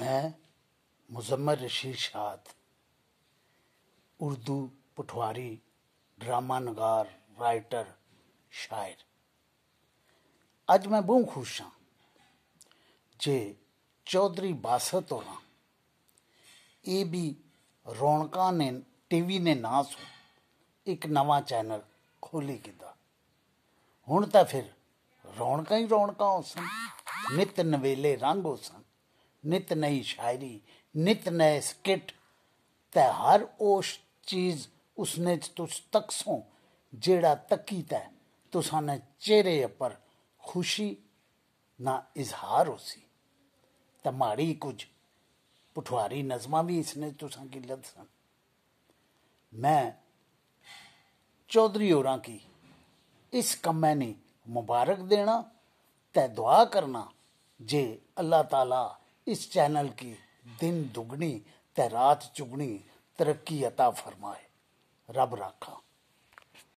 मैं मुजम्मर रशीद शाद उर्दू पठवारी ड्रामा नगार राइटर शायर अज मैं बहु खुश हाँ जे चौधरी बासत और ये हाँ, भी रौनक ने टीवी ने ना सो एक नवा चैनल खोली किता हूँ तो फिर रौनक ही रौनक हो सन नित नवेले रंग हो सन नित नई शायरी नित नए स्किट ते हर ओश चीज उसने तुस तकसो जेड़ा तकी तै तुसा ने चेहरे पर खुशी ना इजहार होसी ते माड़ी कुछ पुठवारी नज़मा भी इसने तुसा की लद सन मैं चौधरी होर की इस कम्मै ने मुबारक देना ते दुआ करना जे अल्लाह ताला इस चैनल की दिन दुगनी ते रात चुगनी तरक्की अता फरमाए रब रखा